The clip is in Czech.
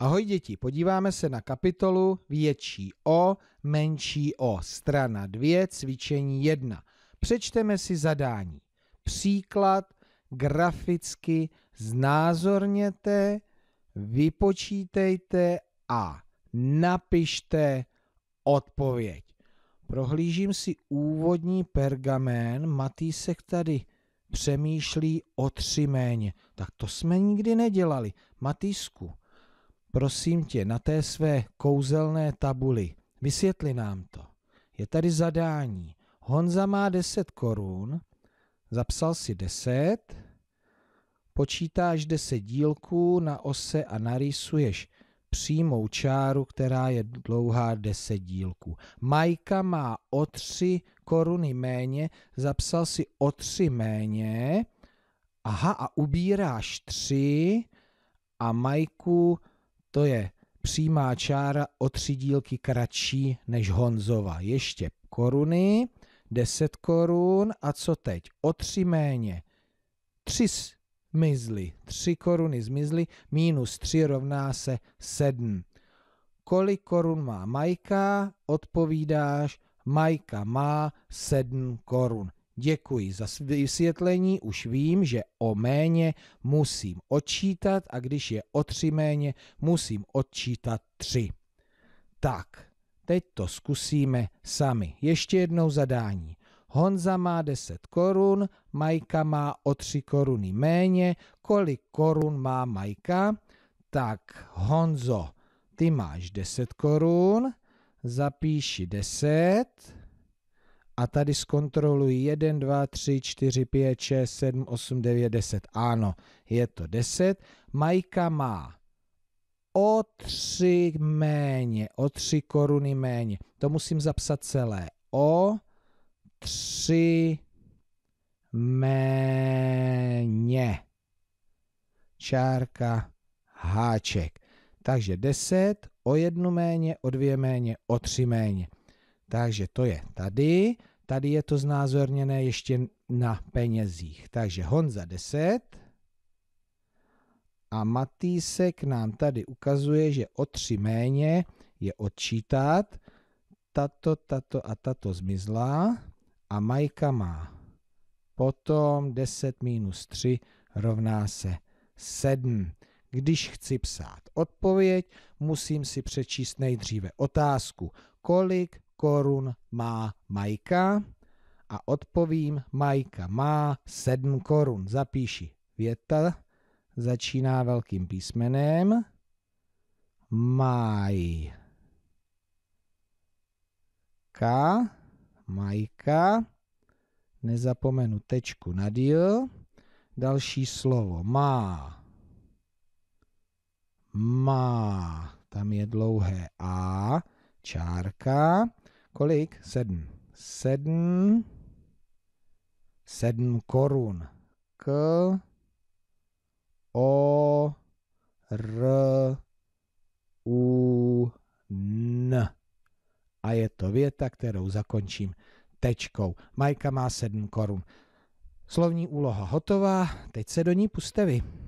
Ahoj děti, podíváme se na kapitolu větší O, menší O, strana 2, cvičení 1. Přečteme si zadání. Příklad graficky znázorněte, vypočítejte a napište odpověď. Prohlížím si úvodní pergamen, Matýsek tady přemýšlí o tři méně. Tak to jsme nikdy nedělali. Matýsku, Prosím tě, na té své kouzelné tabuli, vysvětli nám to. Je tady zadání. Honza má 10 korun, zapsal si 10, počítáš 10 dílků na ose a narýsuješ přímou čáru, která je dlouhá 10 dílků. Majka má o 3 koruny méně, zapsal si o 3 méně, aha, a ubíráš 3 a Majku to je přímá čára o tři dílky kratší než Honzova. Ještě koruny, 10 korun a co teď? O tři méně. Tři zmizly, tři koruny zmizly, minus tři rovná se sedm. Kolik korun má Majka? Odpovídáš, Majka má sedm korun. Děkuji za vysvětlení, už vím, že o méně musím odčítat a když je o tři méně, musím odčítat tři. Tak, teď to zkusíme sami. Ještě jednou zadání. Honza má 10 korun, Majka má o 3 koruny méně. Kolik korun má Majka? Tak Honzo, ty máš 10 korun, zapíši 10 a tady zkontroluji 1, 2, 3, 4, 5, 6, 7, 8, 9, 10. Ano, je to 10. Majka má o 3 méně, o 3 koruny méně. To musím zapsat celé. O 3 méně. Čárka, háček. Takže 10, o 1 méně, o 2 méně, o 3 méně. Takže to je tady, tady je to znázorněné ještě na penězích. Takže Honza 10 a Matýsek nám tady ukazuje, že o tři méně je odčítat. Tato, tato a tato zmizla a Majka má. Potom 10 minus 3 rovná se 7. Když chci psát odpověď, musím si přečíst nejdříve otázku, kolik korun má Majka? A odpovím, Majka má 7 korun. Zapíši věta, začíná velkým písmenem. Maj. Ka, Majka. Nezapomenu tečku na díl. Další slovo má. Má. Tam je dlouhé A, čárka. Kolik? Sedm. Sedm. Sedm korun. K. O. R. U. N. A je to věta, kterou zakončím tečkou. Majka má sedm korun. Slovní úloha hotová, teď se do ní puste vy.